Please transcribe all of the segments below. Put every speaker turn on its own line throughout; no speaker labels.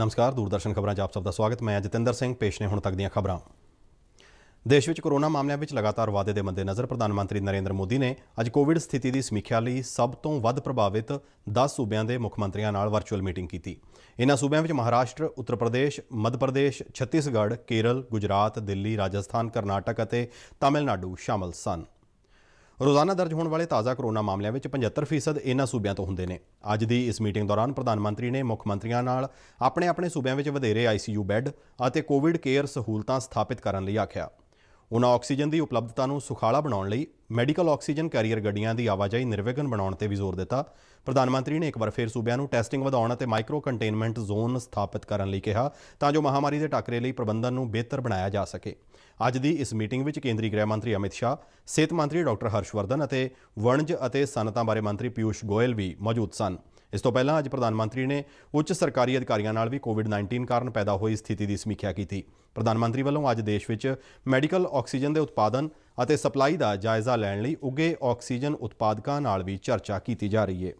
ਨਮਸਕਾਰ ਦੂਰਦਰਸ਼ਨ ਖਬਰਾਂ 'ਚ ਆਪ ਸਭ ਦਾ ਸਵਾਗਤ ਮੈਂ ਜਤਿੰਦਰ ਸਿੰਘ ਪੇਸ਼ ਨੇ ਹੁਣ ਤੱਕ ਦੀਆਂ ਖਬਰਾਂ ਦੇਸ਼ ਵਿੱਚ ਕੋਰੋਨਾ ਮਾਮਲਿਆਂ ਵਿੱਚ ਲਗਾਤਾਰ ਵਾਧੇ ਦੇ ਮੱਦੇਨਜ਼ਰ ਪ੍ਰਧਾਨ ਮੰਤਰੀ ਨਰਿੰਦਰ ਮੋਦੀ ਨੇ ਅੱਜ ਕੋਵਿਡ ਸਥਿਤੀ ਦੀ ਸਮੀਖਿਆ ਲਈ ਸਭ ਤੋਂ ਵੱਧ ਪ੍ਰਭਾਵਿਤ 10 ਸੂਬਿਆਂ ਦੇ ਮੁੱਖ ਮੰਤਰੀਆਂ ਨਾਲ ਵਰਚੁਅਲ ਮੀਟਿੰਗ ਕੀਤੀ। ਇਨ੍ਹਾਂ ਸੂਬਿਆਂ ਵਿੱਚ ਮਹਾਰਾਸ਼ਟਰ, ਉੱਤਰ ਪ੍ਰਦੇਸ਼, ਮੱਧ ਪ੍ਰਦੇਸ਼, ਛੱਤੀਸਗੜ੍ਹ, ਕੇਰਲ, ਗੁਜਰਾਤ, ਦਿੱਲੀ, ਰਾਜਸਥਾਨ, ਕਰਨਾਟਕ ਅਤੇ ਤਾਮਿਲਨਾਡੂ ਸ਼ਾਮਲ ਸਨ। ਰੋਜ਼ਾਨਾ ਦਰਜ ਹੋਣ ਵਾਲੇ ਤਾਜ਼ਾ ਕਰੋਨਾ ਮਾਮਲਿਆਂ ਵਿੱਚ 75% ਇਹਨਾਂ ਸੂਬਿਆਂ ਤੋਂ ਹੁੰਦੇ ਨੇ ਅੱਜ ਦੀ ਇਸ ਮੀਟਿੰਗ ਦੌਰਾਨ ਪ੍ਰਧਾਨ ਮੰਤਰੀ ਨੇ ਮੁੱਖ ਮੰਤਰੀਆਂ ਨਾਲ ਆਪਣੇ ਆਪਣੇ ਸੂਬਿਆਂ ਵਿੱਚ ਵਧੇਰੇ ਆਈਸੀਯੂ ਬੈੱਡ ਅਤੇ ਕੋਵਿਡ ਕੇਅਰ ਸਹੂਲਤਾਂ ਸਥਾਪਿਤ ਕਰਨ ਲਈ ਆਖਿਆ ਉਹਨਾਂ ਆਕਸੀਜਨ ਦੀ ਉਪਲਬਧਤਾ ਨੂੰ ਸੁਖਾਲਾ ਬਣਾਉਣ ਲਈ ਮੈਡੀਕਲ ਆਕਸੀਜਨ ਕੈਰੀਅਰ ਗੱਡੀਆਂ ਦੀ ਆਵਾਜਾਈ ਨਿਰਵਿਘਨ ਬਣਾਉਣ ਤੇ ਵੀ ਜ਼ੋਰ ਦਿੱਤਾ ਪ੍ਰਧਾਨ ਮੰਤਰੀ ਨੇ ਇੱਕ ਵਾਰ ਫੇਰ ਸੂਬਿਆਂ ਨੂੰ ਟੈਸਟਿੰਗ ਵਧਾਉਣ ਅਤੇ ਮਾਈਕਰੋ ਕੰਟੇਨਮੈਂਟ ਜ਼ੋਨ ਸਥਾਪਿਤ ਕਰਨ ਲਈ ਕਿਹਾ ਤਾਂ ਜੋ ਮਹਾਮਾਰੀ ਦੇ ਟਾਕਰੇ ਲਈ ਪ੍ਰਬੰਧਨ ਨੂੰ ਬਿਹਤਰ ਬਣਾਇਆ ਜਾ ਸਕੇ ਅੱਜ ਦੀ ਇਸ ਮੀਟਿੰਗ ਵਿੱਚ ਕੇਂਦਰੀ ਗ੍ਰਹਿ ਮੰਤਰੀ ਅਮਿਤ ਸ਼ਾਹ ਸਿਹਤ ਮੰਤਰੀ ਡਾਕਟਰ ਹਰਸ਼ਵਰਧਨ ਅਤੇ ਵਣਜ ਅਤੇ ਸਨਤਾਂ ਬਾਰੇ ਮੰਤਰੀ ਪਿਊਸ਼ ਗੋਇਲ ਵੀ ਮੌਜੂਦ ਸਨ ਇਸ ਤੋਂ ਪਹਿਲਾਂ ਅੱਜ ਪ੍ਰਧਾਨ ਮੰਤਰੀ ਨੇ ਉੱਚ ਸਰਕਾਰੀ ਅਧਿਕਾਰੀਆਂ ਨਾਲ ਵੀ ਕੋਵਿਡ-19 ਕਾਰਨ ਪੈਦਾ ਹੋਈ ਸਥਿਤੀ ਦੀ ਸਮੀਖਿਆ ਕੀਤੀ ਪ੍ਰਧਾਨ ਮੰਤਰੀ ਵੱਲੋਂ ਅੱਜ ਦੇਸ਼ ਵਿੱਚ ਮੈਡੀਕਲ ਆਕਸੀਜਨ ਦੇ ਉਤਪਾਦਨ ਅਤੇ ਸਪਲਾਈ ਦਾ ਜਾਇਜ਼ਾ ਲੈਣ ਲਈ ਉੱਗੇ ਆਕਸੀਜਨ ਉਤਪਾਦਕਾਂ ਨਾਲ ਵੀ ਚਰਚਾ ਕੀਤੀ ਜਾ ਰਹੀ ਹੈ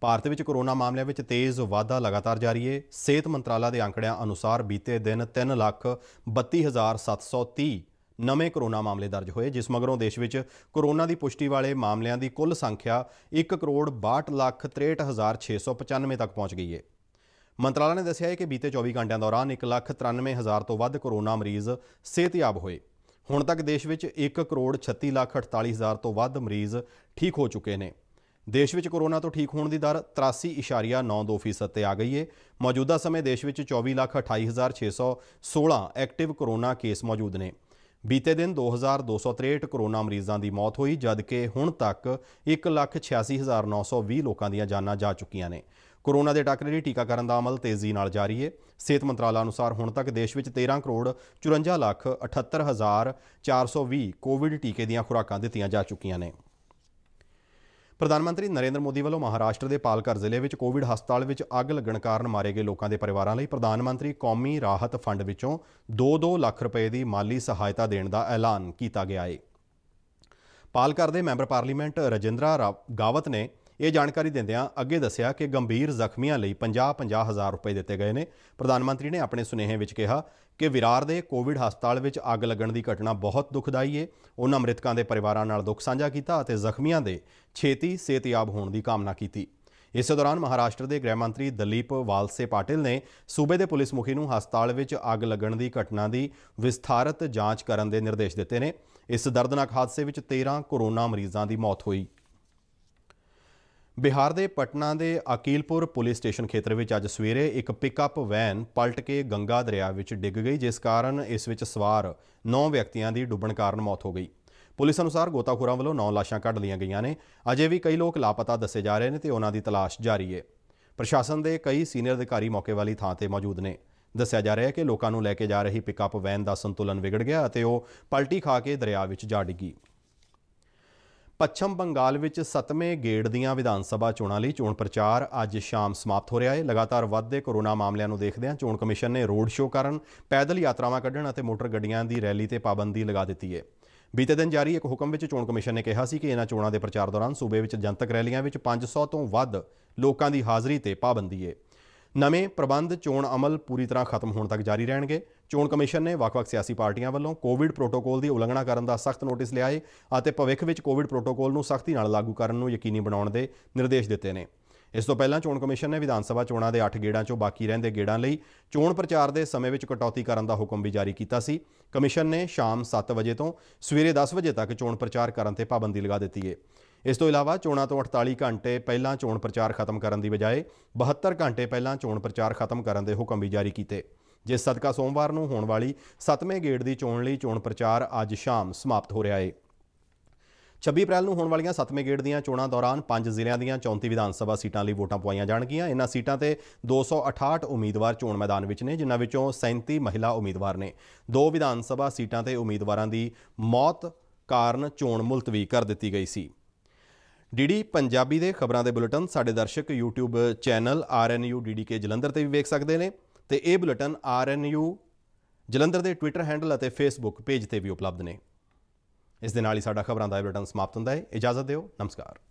ਭਾਰਤ ਵਿੱਚ ਕੋਰੋਨਾ ਮਾਮਲਿਆਂ ਵਿੱਚ ਤੇਜ਼ ਵਾਧਾ ਲਗਾਤਾਰ ਜਾਰੀ ਹੈ ਸਿਹਤ ਮੰਤਰਾਲਾ ਦੇ ਅੰਕੜਿਆਂ ਅਨੁਸਾਰ ਬੀਤੇ ਦਿਨ 3 ਲੱਖ 32730 ਨਵੇਂ ਕਰੋਨਾ ਮਾਮਲੇ ਦਰਜ ਹੋਏ ਜਿਸ ਮਗਰੋਂ ਦੇਸ਼ ਵਿੱਚ ਕਰੋਨਾ ਦੀ ਪੁਸ਼ਟੀ ਵਾਲੇ ਮਾਮਲਿਆਂ ਦੀ ਕੁੱਲ ਸੰਖਿਆ 1 ਕਰੋੜ 62 ਲੱਖ 63 ਹਜ਼ਾਰ 695 ਤੱਕ ਪਹੁੰਚ ਗਈ ਹੈ ਮੰਤਰਾਲਾ ਨੇ ਦੱਸਿਆ ਹੈ ਕਿ ਬੀਤੇ 24 ਘੰਟਿਆਂ ਦੌਰਾਨ 1 ਲੱਖ 93 ਹਜ਼ਾਰ ਤੋਂ ਵੱਧ ਕੋਰੋਨਾ ਮਰੀਜ਼ ਸਿਹਤਯਾਬ ਹੋਏ ਹੁਣ ਤੱਕ ਦੇਸ਼ ਵਿੱਚ 1 ਕਰੋੜ 36 ਲੱਖ 48 ਹਜ਼ਾਰ ਤੋਂ ਵੱਧ ਮਰੀਜ਼ ਠੀਕ ਹੋ ਚੁੱਕੇ ਨੇ ਦੇਸ਼ ਵਿੱਚ ਕੋਰੋਨਾ ਤੋਂ ਠੀਕ ਹੋਣ ਦੀ ਦਰ 83.92% ਤੇ ਆ ਗਈ ਹੈ ਮੌਜੂਦਾ ਸਮੇਂ ਦੇਸ਼ ਵਿੱਚ 24 ਲੱਖ ਐਕਟਿਵ ਕੋਰੋਨਾ ਕੇਸ ਮੌਜੂਦ ਨੇ ਬੀਤੇ ਦਿਨ 2263 ਕਰੋਨਾ ਮਰੀਜ਼ਾਂ ਦੀ ਮੌਤ ਹੋਈ ਜਦਕਿ ਹੁਣ ਤੱਕ 186920 ਲੋਕਾਂ ਦੀਆਂ ਜਾਨਾਂ ਜਾ ਚੁੱਕੀਆਂ ਨੇ ਕੋਰੋਨਾ ਦੇ ਟੱਕਰੇ ਲਈ ਟੀਕਾਕਰਨ ਦਾ ਅਮਲ ਤੇਜ਼ੀ ਨਾਲ ਜਾਰੀ ਹੈ ਸਿਹਤ ਮੰਤਰਾਲਾ ਅਨੁਸਾਰ ਹੁਣ ਤੱਕ ਦੇਸ਼ ਵਿੱਚ 13 ਕਰੋੜ 54 ਲੱਖ 78 ਹਜ਼ਾਰ 420 ਕੋਵਿਡ ਟੀਕੇ ਦੀਆਂ ਖੁਰਾਕਾਂ ਦਿੱਤੀਆਂ ਜਾ ਚੁੱਕੀਆਂ ਨੇ ਪ੍ਰਧਾਨ ਮੰਤਰੀ ਨਰਿੰਦਰ ਮੋਦੀ ਵੱਲੋਂ ਮਹਾਰਾਸ਼ਟਰ ਦੇ ਪਾਲਕਰ ਜ਼ਿਲ੍ਹੇ ਵਿੱਚ ਕੋਵਿਡ ਹਸਪਤਾਲ ਵਿੱਚ ਅੱਗ ਲੱਗਣ ਕਾਰਨ ਮਾਰੇ ਗਏ ਲੋਕਾਂ ਦੇ ਪਰਿਵਾਰਾਂ ਲਈ ਪ੍ਰਧਾਨ ਮੰਤਰੀ ਕੌਮੀ ਰਾਹਤ ਫੰਡ ਵਿੱਚੋਂ 2-2 ਲੱਖ ਰੁਪਏ ਦੀ ਮਾਲੀ ਸਹਾਇਤਾ ਦੇਣ ਦਾ ਐਲਾਨ ਕੀਤਾ ਗਿਆ ਹੈ ਪਾਲਕਰ ਦੇ ਮੈਂਬਰ ਪਾਰਲੀਮੈਂਟ ਰਜਿੰਦਰਾ ਗਾਵਤ ਨੇ ਇਹ ਜਾਣਕਾਰੀ ਦਿੰਦਿਆਂ ਅੱਗੇ ਦੱਸਿਆ ਕਿ ਗੰਭੀਰ ਜ਼ਖਮੀਆਂ ਲਈ 50-50 ਹਜ਼ਾਰ ਰੁਪਏ ਦਿੱਤੇ ਗਏ ਨੇ ਪ੍ਰਧਾਨ ਮੰਤਰੀ ਨੇ ਆਪਣੇ ਸੁਨੇਹੇ ਵਿੱਚ ਕਿਹਾ ਕਿ ਵਿਰਾਰ ਦੇ ਕੋਵਿਡ ਹਸਪਤਾਲ ਵਿੱਚ ਅੱਗ ਲੱਗਣ ਦੀ ਘਟਨਾ ਬਹੁਤ ਦੁਖਦਾਈ ਹੈ ਉਹਨਾਂ ਮ੍ਰਿਤਕਾਂ ਦੇ ਪਰਿਵਾਰਾਂ ਨਾਲ ਦੁੱਖ ਸਾਂਝਾ ਕੀਤਾ ਅਤੇ ਜ਼ਖਮੀਆਂ ਦੇ ਛੇਤੀ ਸਿਹਤਯਾਬ ਹੋਣ ਦੀ ਕਾਮਨਾ ਕੀਤੀ ਇਸੇ ਦੌਰਾਨ ਮਹਾਰਾਸ਼ਟਰ ਦੇ ਗ੍ਰਹਿ ਮੰਤਰੀ ਦਲੀਪ ਵਾਲਸੇ ਪਾਟਿਲ ਨੇ ਸੂਬੇ ਦੇ ਪੁਲਿਸ ਮੁਖੀ ਨੂੰ ਹਸਪਤਾਲ ਵਿੱਚ ਅੱਗ ਲੱਗਣ ਦੀ ਘਟਨਾ ਦੀ ਵਿਸਥਾਰਤ ਜਾਂਚ ਕਰਨ ਦੇ ਨਿਰਦੇਸ਼ ਦਿੱਤੇ ਨੇ ਇਸ ਦਰਦਨਾਕ ਹਾਦਸੇ ਵਿੱਚ 13 ਕੋਰੋਨਾ ਮਰੀਜ਼ਾਂ ਦੀ ਮੌਤ ਹੋਈ ਬਿਹਾਰ ਦੇ ਪਟਨਾ ਦੇ ਅਕੀਲਪੁਰ ਪੁਲਿਸ ਸਟੇਸ਼ਨ ਖੇਤਰ ਵਿੱਚ ਅੱਜ ਸਵੇਰੇ ਇੱਕ ਪਿਕਅਪ ਵੈਨ ਪਲਟ ਕੇ ਗੰਗਾ ਦਰਿਆ ਵਿੱਚ ਡਿੱਗ ਗਈ ਜਿਸ ਕਾਰਨ ਇਸ ਵਿੱਚ ਸਵਾਰ 9 ਵਿਅਕਤੀਆਂ ਦੀ ਡੁੱਬਣ ਕਾਰਨ ਮੌਤ ਹੋ ਗਈ ਪੁਲਿਸ ਅਨੁਸਾਰ ਗੋਤਾਖੋਰਾਂ ਵੱਲੋਂ 9 ਲਾਸ਼ਾਂ ਕੱਢ ਲਈਆਂ ਗਈਆਂ ਨੇ ਅਜੇ ਵੀ ਕਈ ਲੋਕ ਲਾਪਤਾ ਦੱਸੇ ਜਾ ਰਹੇ ਨੇ ਤੇ ਉਹਨਾਂ ਦੀ ਤਲਾਸ਼ ਜਾਰੀ ਹੈ ਪ੍ਰਸ਼ਾਸਨ ਦੇ ਕਈ ਸੀਨੀਅਰ ਅਧਿਕਾਰੀ ਮੌਕੇ ਵਾਲੀ ਥਾਂ ਤੇ ਮੌਜੂਦ ਨੇ ਦੱਸਿਆ ਜਾ ਰਿਹਾ ਹੈ ਕਿ ਲੋਕਾਂ ਨੂੰ ਲੈ ਕੇ ਜਾ ਰਹੀ ਪਿਕਅਪ ਵੈਨ ਦਾ ਸੰਤੁਲਨ ਵਿਗੜ ਗਿਆ ਅਤੇ ਉਹ ਪਲਟੀ ਖਾ ਕੇ ਦਰਿਆ ਵਿੱਚ ਜਾ ਡਿੱਗੀ ਪੱਛਮ ਬੰਗਾਲ ਵਿੱਚ 7ਵੇਂ ਗੇੜ ਦੀਆਂ ਵਿਧਾਨ ਸਭਾ ਚੋਣਾਂ ਲਈ ਚੋਣ ਪ੍ਰਚਾਰ ਅੱਜ ਸ਼ਾਮ ਸਮਾਪਤ ਹੋ ਰਿਹਾ ਹੈ ਲਗਾਤਾਰ ਵੱਧਦੇ ਕੋਰੋਨਾ ਮਾਮਲਿਆਂ ਨੂੰ ਦੇਖਦਿਆਂ ਚੋਣ ਕਮਿਸ਼ਨ ਨੇ ਰੋਡ ਸ਼ੋਅ ਕਰਨ ਪੈਦਲ ਯਾਤਰਾਵਾਂ ਕੱਢਣ ਅਤੇ ਮੋਟਰ ਗੱਡੀਆਂ ਦੀ ਰੈਲੀ ਤੇ ਪਾਬੰਦੀ ਲਗਾ ਦਿੱਤੀ ਹੈ ਬੀਤੇ ਦਿਨ ਜਾਰੀ ਇੱਕ ਹੁਕਮ ਵਿੱਚ ਚੋਣ ਕਮਿਸ਼ਨ ਨੇ ਕਿਹਾ ਸੀ ਕਿ ਇਹਨਾਂ ਚੋਣਾਂ ਦੇ ਪ੍ਰਚਾਰ ਦੌਰਾਨ ਸੂਬੇ ਵਿੱਚ ਜਨਤਕ ਰੈਲੀਆਂ ਵਿੱਚ 500 ਤੋਂ ਵੱਧ ਲੋਕਾਂ ਦੀ ਹਾਜ਼ਰੀ ਤੇ ਪਾਬੰਦੀ ਹੈ ਨਵੇਂ ਪ੍ਰਬੰਧ ਚੋਣ ਅਮਲ ਪੂਰੀ ਤਰ੍ਹਾਂ ਖਤਮ ਹੋਣ ਤੱਕ ਜਾਰੀ ਰਹਿਣਗੇ ਚੋਣ ਕਮਿਸ਼ਨ ਨੇ ਵੱਖ-ਵੱਖ ਸਿਆਸੀ ਪਾਰਟੀਆਂ ਵੱਲੋਂ ਕੋਵਿਡ ਪ੍ਰੋਟੋਕੋਲ ਦੀ ਉਲੰਘਣਾ ਕਰਨ ਦਾ ਸਖਤ ਨੋਟਿਸ ਲਿਆ ਹੈ ਅਤੇ ਭਵਿੱਖ ਵਿੱਚ ਕੋਵਿਡ ਪ੍ਰੋਟੋਕੋਲ ਨੂੰ ਸਖਤੀ ਨਾਲ ਲਾਗੂ ਕਰਨ ਨੂੰ ਯਕੀਨੀ ਬਣਾਉਣ ਦੇ ਨਿਰਦੇਸ਼ ਦਿੱਤੇ ਨੇ ਇਸ ਤੋਂ ਪਹਿਲਾਂ ਚੋਣ ਕਮਿਸ਼ਨ ਨੇ ਵਿਧਾਨ ਸਭਾ ਚੋਣਾਂ ਦੇ 8 ਗੇੜਾਂ 'ਚੋਂ ਬਾਕੀ ਰਹਿੰਦੇ ਗੇੜਾਂ ਲਈ ਚੋਣ ਪ੍ਰਚਾਰ ਦੇ ਸਮੇਂ ਵਿੱਚ ਕਟੌਤੀ ਕਰਨ ਦਾ ਹੁਕਮ ਵੀ ਜਾਰੀ ਕੀਤਾ ਸੀ ਕਮਿਸ਼ਨ ਨੇ ਸ਼ਾਮ 7 ਵਜੇ ਤੋਂ ਸਵੇਰੇ 10 ਵਜੇ ਤੱਕ ਚੋਣ ਪ੍ਰਚਾਰ ਕਰਨ ਤੇ ਪਾਬੰਦੀ ਲਗਾ ਦਿੱਤੀ ਹੈ ਇਸ ਤੋਂ ਇਲਾਵਾ ਚੋਣਾਂ ਤੋਂ 48 ਘੰਟੇ ਪਹਿਲਾਂ ਚੋਣ ਪ੍ਰਚਾਰ ਖਤਮ ਕਰਨ ਦੀ ਬਜਾਏ 72 ਘੰਟੇ ਪਹਿਲਾਂ ਚੋਣ ਪ੍ਰਚਾਰ ਖਤਮ ਕਰਨ ਦੇ ਹੁਕਮ ਵੀ ਜਾਰੀ ਕੀਤੇ ਜਿਸ ਸਦਕਾ ਸੋਮਵਾਰ ਨੂੰ ਹੋਣ ਵਾਲੀ 7ਵੇਂ ਗੇੜ ਦੀ ਚੋਣ ਲਈ ਚੋਣ ਪ੍ਰਚਾਰ ਅੱਜ ਸ਼ਾਮ ਸਮਾਪਤ ਹੋ ਰਿਹਾ ਹੈ 26 ਅਪ੍ਰੈਲ ਨੂੰ ਹੋਣ ਵਾਲੀਆਂ 7ਵੇਂ ਗੇੜ ਦੀਆਂ ਚੋਣਾਂ ਦੌਰਾਨ 5 ਜ਼ਿਲ੍ਹਿਆਂ ਦੀਆਂ 34 ਵਿਧਾਨ ਸਭਾ ਸੀਟਾਂ ਲਈ ਵੋਟਾਂ ਪਵਾਈਆਂ ਜਾਣਗੀਆਂ ਇਹਨਾਂ ਸੀਟਾਂ ਤੇ 268 ਉਮੀਦਵਾਰ ਚੋਣ ਮੈਦਾਨ ਵਿੱਚ ਨੇ ਜਿਨ੍ਹਾਂ ਵਿੱਚੋਂ 37 ਮਹਿਲਾ ਉਮੀਦਵਾਰ ਨੇ ਦੋ ਵਿਧਾਨ ਸਭਾ ਸੀਟਾਂ ਤੇ ਉਮੀਦਵਾਰਾਂ ਦੀ ਮੌਤ ਕਾਰਨ ਚੋਣ ਮੁਲਤਵੀ ਕਰ ਦਿੱਤੀ ਗਈ ਸੀ ਡੀਡੀ ਪੰਜਾਬੀ ਦੇ ਖਬਰਾਂ ਦੇ ਬੁਲੇਟਿਨ ਸਾਡੇ ਦਰਸ਼ਕ YouTube channel RNU DDK Jalandhar ਤੇ ਵੀ ਵੇਖ ਸਕਦੇ ਨੇ ਤੇ ਇਹ ਬੁਲੇਟਿਨ ਆਰਐਨਯੂ ਜਲੰਧਰ ਦੇ ਟਵਿੱਟਰ ਹੈਂਡਲ ਅਤੇ ਫੇਸਬੁੱਕ ਪੇਜ ਤੇ ਵੀ ਉਪਲਬਧ ਨੇ ਇਸ ਦੇ ਨਾਲ ਹੀ ਸਾਡਾ ਖਬਰਾਂ ਦਾ ਬੁਲੇਟਿਨ ਸਮਾਪਤ ਹੁੰਦਾ ਹੈ ਇਜਾਜ਼ਤ ਦਿਓ ਨਮਸਕਾਰ